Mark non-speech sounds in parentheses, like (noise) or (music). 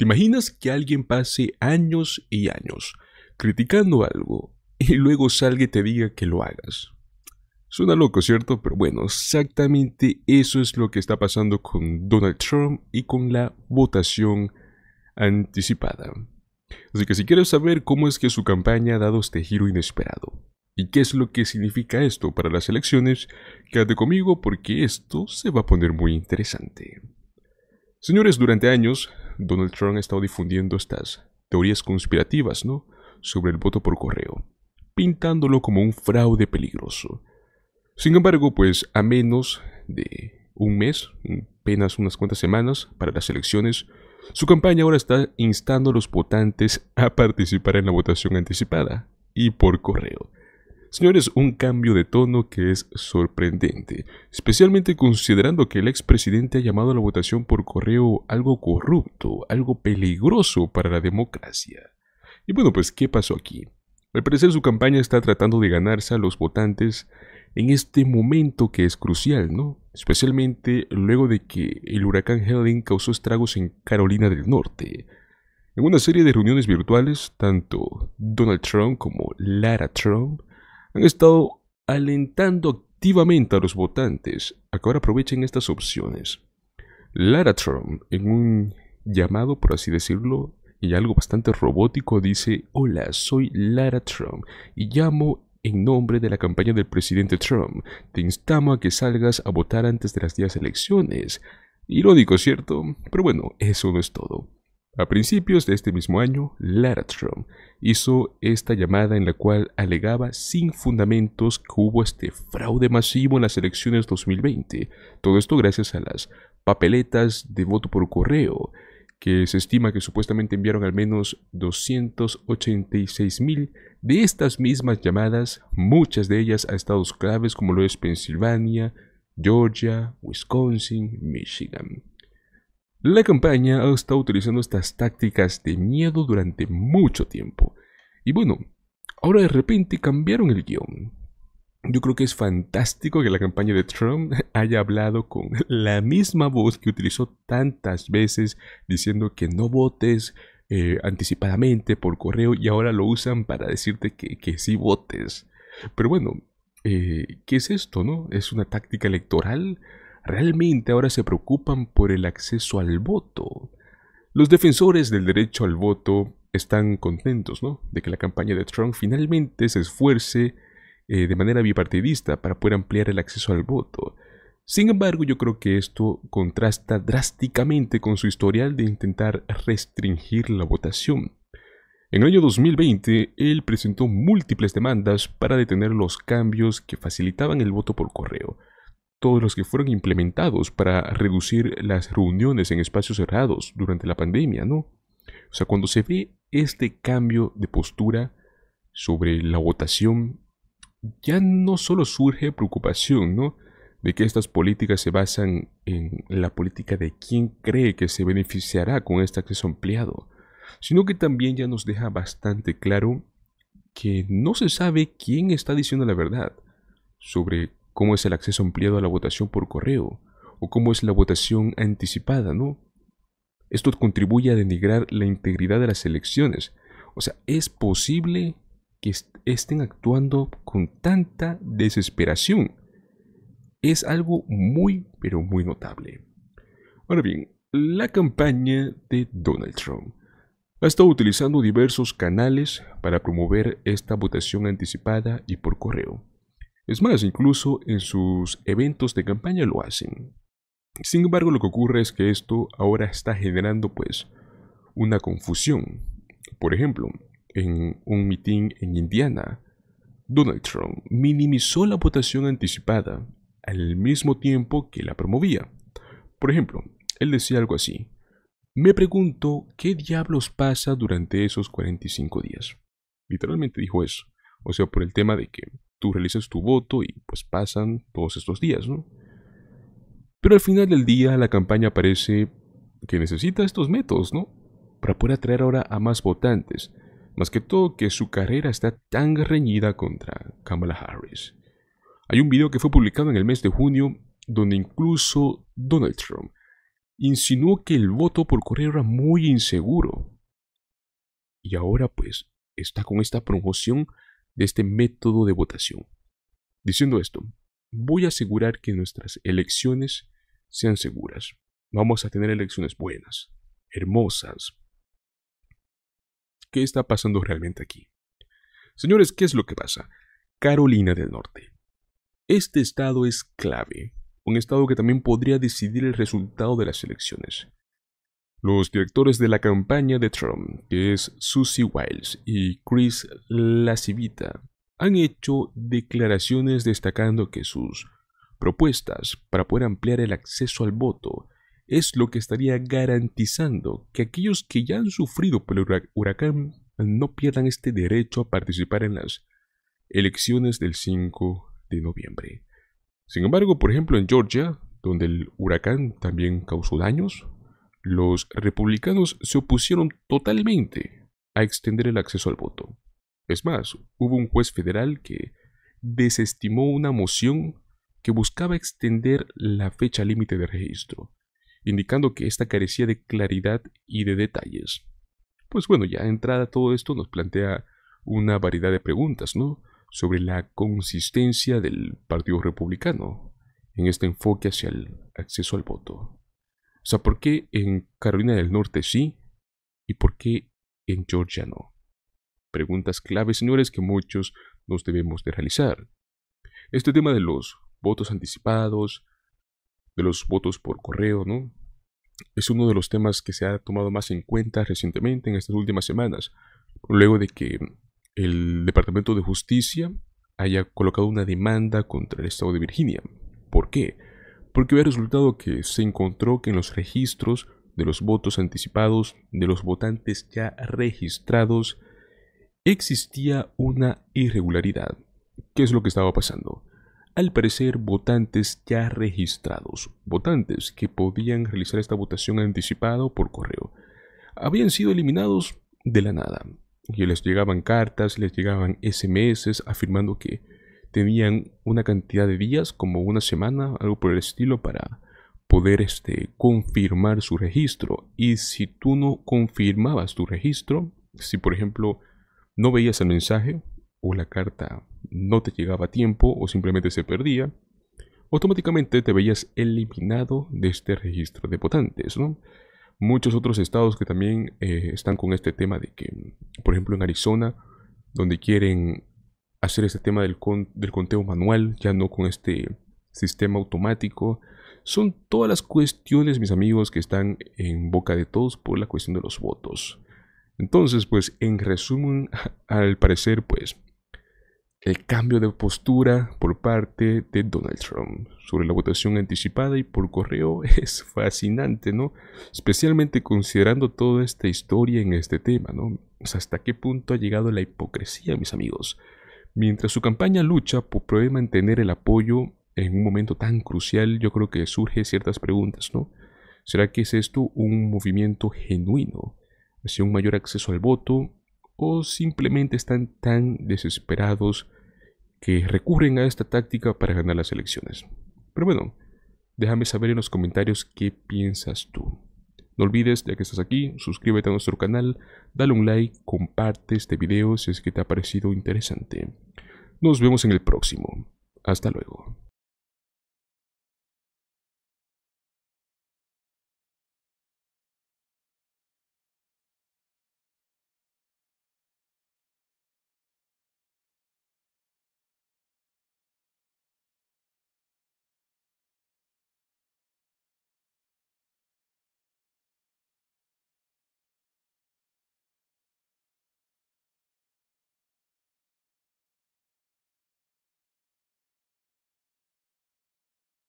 ¿Te imaginas que alguien pase años y años criticando algo y luego salga y te diga que lo hagas? Suena loco, ¿cierto? Pero bueno, exactamente eso es lo que está pasando con Donald Trump y con la votación anticipada. Así que si quieres saber cómo es que su campaña ha dado este giro inesperado y qué es lo que significa esto para las elecciones, quédate conmigo porque esto se va a poner muy interesante. Señores, durante años Donald Trump ha estado difundiendo estas teorías conspirativas, ¿no? Sobre el voto por correo, pintándolo como un fraude peligroso. Sin embargo, pues a menos de un mes, apenas unas cuantas semanas para las elecciones, su campaña ahora está instando a los votantes a participar en la votación anticipada y por correo. Señores, un cambio de tono que es sorprendente, especialmente considerando que el expresidente ha llamado a la votación por correo algo corrupto, algo peligroso para la democracia. Y bueno, pues, ¿qué pasó aquí? Al parecer su campaña está tratando de ganarse a los votantes en este momento que es crucial, ¿no? Especialmente luego de que el huracán Helene causó estragos en Carolina del Norte. En una serie de reuniones virtuales, tanto Donald Trump como Lara Trump han estado alentando activamente a los votantes a que ahora aprovechen estas opciones. Lara Trump, en un llamado, por así decirlo, y algo bastante robótico, dice, hola, soy Lara Trump y llamo en nombre de la campaña del presidente Trump. Te instamo a que salgas a votar antes de las 10 elecciones. Irónico, ¿cierto? Pero bueno, eso no es todo. A principios de este mismo año, Trump hizo esta llamada en la cual alegaba sin fundamentos que hubo este fraude masivo en las elecciones 2020. Todo esto gracias a las papeletas de voto por correo, que se estima que supuestamente enviaron al menos 286 mil de estas mismas llamadas, muchas de ellas a estados claves como lo es Pensilvania, Georgia, Wisconsin, Michigan. La campaña ha estado utilizando estas tácticas de miedo durante mucho tiempo. Y bueno, ahora de repente cambiaron el guión. Yo creo que es fantástico que la campaña de Trump (laughs) haya hablado con la misma voz que utilizó tantas veces diciendo que no votes eh, anticipadamente por correo y ahora lo usan para decirte que, que sí votes. Pero bueno, eh, ¿qué es esto, no? ¿Es una táctica electoral? realmente ahora se preocupan por el acceso al voto. Los defensores del derecho al voto están contentos de que la campaña de Trump finalmente se esfuerce eh, de manera bipartidista para poder ampliar el acceso al voto. Sin embargo, yo creo que esto contrasta drásticamente con su historial de intentar restringir la votación. En el año 2020, él presentó múltiples demandas para detener los cambios que facilitaban el voto por correo, todos los que fueron implementados para reducir las reuniones en espacios cerrados durante la pandemia, ¿no? O sea, cuando se ve este cambio de postura sobre la votación, ya no solo surge preocupación, ¿no? De que estas políticas se basan en la política de quién cree que se beneficiará con este acceso ampliado, sino que también ya nos deja bastante claro que no se sabe quién está diciendo la verdad sobre cómo es el acceso ampliado a la votación por correo, o cómo es la votación anticipada, ¿no? Esto contribuye a denigrar la integridad de las elecciones. O sea, es posible que estén actuando con tanta desesperación. Es algo muy, pero muy notable. Ahora bien, la campaña de Donald Trump ha estado utilizando diversos canales para promover esta votación anticipada y por correo. Es más, incluso en sus eventos de campaña lo hacen. Sin embargo, lo que ocurre es que esto ahora está generando pues una confusión. Por ejemplo, en un mitin en Indiana, Donald Trump minimizó la votación anticipada al mismo tiempo que la promovía. Por ejemplo, él decía algo así, me pregunto qué diablos pasa durante esos 45 días. Literalmente dijo eso, o sea, por el tema de que tú realizas tu voto y pues pasan todos estos días, ¿no? Pero al final del día la campaña parece que necesita estos métodos, ¿no? Para poder atraer ahora a más votantes. Más que todo que su carrera está tan reñida contra Kamala Harris. Hay un video que fue publicado en el mes de junio donde incluso Donald Trump insinuó que el voto por correo era muy inseguro. Y ahora pues está con esta promoción de este método de votación. Diciendo esto, voy a asegurar que nuestras elecciones sean seguras. Vamos a tener elecciones buenas, hermosas. ¿Qué está pasando realmente aquí? Señores, ¿qué es lo que pasa? Carolina del Norte. Este estado es clave, un estado que también podría decidir el resultado de las elecciones. Los directores de la campaña de Trump, que es Susie Wiles y Chris Lacivita, han hecho declaraciones destacando que sus propuestas para poder ampliar el acceso al voto es lo que estaría garantizando que aquellos que ya han sufrido por el huracán no pierdan este derecho a participar en las elecciones del 5 de noviembre. Sin embargo, por ejemplo, en Georgia, donde el huracán también causó daños, los republicanos se opusieron totalmente a extender el acceso al voto. Es más, hubo un juez federal que desestimó una moción que buscaba extender la fecha límite de registro, indicando que esta carecía de claridad y de detalles. Pues bueno, ya entrada todo esto nos plantea una variedad de preguntas, ¿no? Sobre la consistencia del Partido Republicano en este enfoque hacia el acceso al voto. O sea, ¿por qué en Carolina del Norte sí y por qué en Georgia no? Preguntas claves, señores, que muchos nos debemos de realizar. Este tema de los votos anticipados, de los votos por correo, ¿no? Es uno de los temas que se ha tomado más en cuenta recientemente en estas últimas semanas, luego de que el Departamento de Justicia haya colocado una demanda contra el Estado de Virginia. ¿Por qué? porque había resultado que se encontró que en los registros de los votos anticipados de los votantes ya registrados existía una irregularidad. ¿Qué es lo que estaba pasando? Al parecer, votantes ya registrados, votantes que podían realizar esta votación anticipada por correo, habían sido eliminados de la nada. Y les llegaban cartas, les llegaban SMS afirmando que tenían una cantidad de días, como una semana, algo por el estilo, para poder este, confirmar su registro. Y si tú no confirmabas tu registro, si por ejemplo no veías el mensaje o la carta no te llegaba a tiempo o simplemente se perdía, automáticamente te veías eliminado de este registro de votantes, Muchos otros estados que también eh, están con este tema de que, por ejemplo, en Arizona, donde quieren hacer este tema del, del conteo manual, ya no con este sistema automático. Son todas las cuestiones, mis amigos, que están en boca de todos por la cuestión de los votos. Entonces, pues, en resumen, (laughs) al parecer, pues, el cambio de postura por parte de Donald Trump sobre la votación anticipada y por correo (laughs) es fascinante, ¿no? Especialmente considerando toda esta historia en este tema, ¿no? hasta qué punto ha llegado la hipocresía, mis amigos. Mientras su campaña lucha por poder mantener el apoyo en un momento tan crucial, yo creo que surge ciertas preguntas, ¿no? ¿Será que es esto un movimiento genuino hacia un mayor acceso al voto o simplemente están tan desesperados que recurren a esta táctica para ganar las elecciones? Pero bueno, déjame saber en los comentarios qué piensas tú. No olvides, ya que estás aquí, suscríbete a nuestro canal, dale un like, comparte este video si es que te ha parecido interesante. Nos vemos en el próximo. Hasta luego.